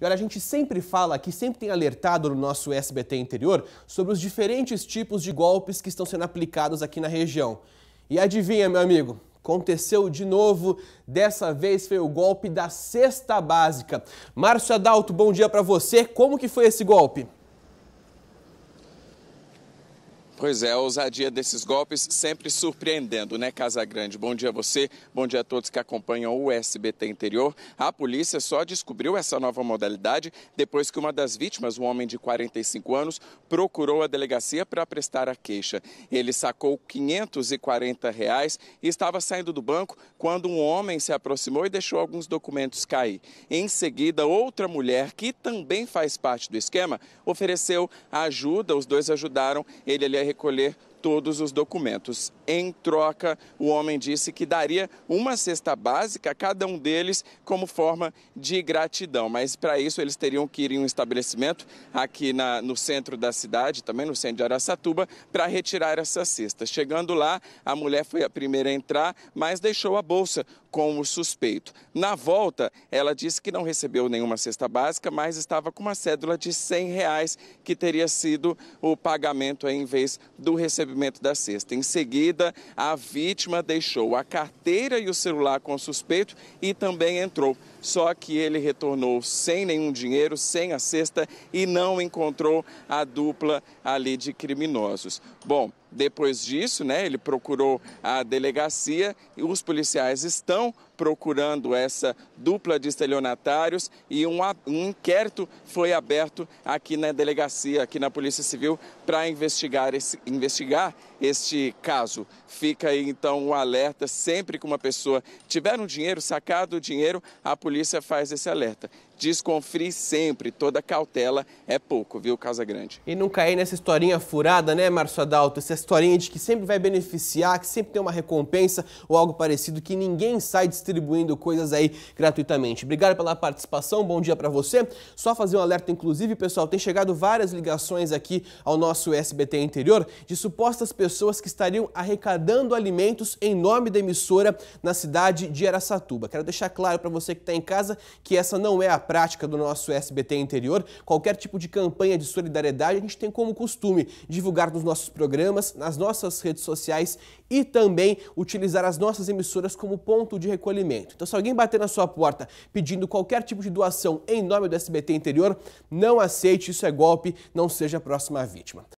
E olha, a gente sempre fala aqui, sempre tem alertado no nosso SBT interior sobre os diferentes tipos de golpes que estão sendo aplicados aqui na região. E adivinha, meu amigo? Aconteceu de novo, dessa vez foi o golpe da cesta básica. Márcio Adalto, bom dia para você. Como que foi esse golpe? Pois é, a ousadia desses golpes sempre surpreendendo, né, Casa Grande. Bom dia a você, bom dia a todos que acompanham o SBT Interior. A polícia só descobriu essa nova modalidade depois que uma das vítimas, um homem de 45 anos, procurou a delegacia para prestar a queixa. Ele sacou 540 reais e estava saindo do banco quando um homem se aproximou e deixou alguns documentos cair. Em seguida, outra mulher, que também faz parte do esquema, ofereceu ajuda, os dois ajudaram, ele ali recolher todos os documentos. Em troca, o homem disse que daria uma cesta básica a cada um deles como forma de gratidão, mas para isso eles teriam que ir em um estabelecimento aqui na, no centro da cidade, também no centro de Araçatuba, para retirar essa cesta. Chegando lá, a mulher foi a primeira a entrar, mas deixou a bolsa com o suspeito. Na volta, ela disse que não recebeu nenhuma cesta básica, mas estava com uma cédula de 100 reais que teria sido o pagamento em vez do recebimento recebimento da cesta. Em seguida, a vítima deixou a carteira e o celular com o suspeito e também entrou. Só que ele retornou sem nenhum dinheiro, sem a cesta e não encontrou a dupla ali de criminosos. Bom, depois disso, né, ele procurou a delegacia e os policiais estão procurando essa dupla de estelionatários e um, um inquérito foi aberto aqui na delegacia, aqui na Polícia Civil, para investigar esse, investigar investigar este caso. Fica aí então o um alerta sempre que uma pessoa tiver um dinheiro, sacado o dinheiro, a polícia faz esse alerta desconfie sempre, toda cautela é pouco, viu, Casa Grande? E não cair nessa historinha furada, né, Márcio Adalto? Essa historinha de que sempre vai beneficiar, que sempre tem uma recompensa ou algo parecido, que ninguém sai distribuindo coisas aí gratuitamente. Obrigado pela participação, bom dia para você. Só fazer um alerta, inclusive, pessoal, tem chegado várias ligações aqui ao nosso SBT interior de supostas pessoas que estariam arrecadando alimentos em nome da emissora na cidade de Araçatuba. Quero deixar claro para você que está em casa que essa não é a prática do nosso SBT interior, qualquer tipo de campanha de solidariedade, a gente tem como costume divulgar nos nossos programas, nas nossas redes sociais e também utilizar as nossas emissoras como ponto de recolhimento. Então, se alguém bater na sua porta pedindo qualquer tipo de doação em nome do SBT interior, não aceite, isso é golpe, não seja a próxima vítima.